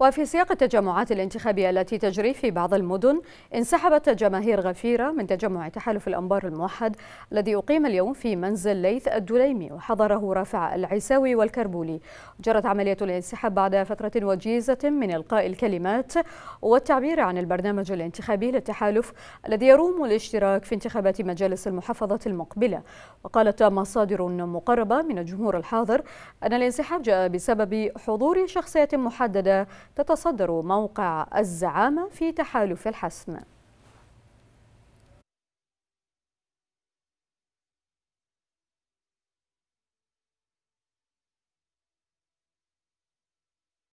وفي سياق التجمعات الانتخابية التي تجري في بعض المدن انسحبت جماهير غفيرة من تجمع تحالف الأنبار الموحد الذي أقيم اليوم في منزل ليث الدليمي وحضره رافع العساوي والكربولي جرت عملية الانسحاب بعد فترة وجيزة من إلقاء الكلمات والتعبير عن البرنامج الانتخابي للتحالف الذي يروم الاشتراك في انتخابات مجالس المحافظة المقبلة وقالت مصادر مقربة من الجمهور الحاضر أن الانسحاب جاء بسبب حضور شخصية محددة تتصدر موقع الزعامة في تحالف الحسم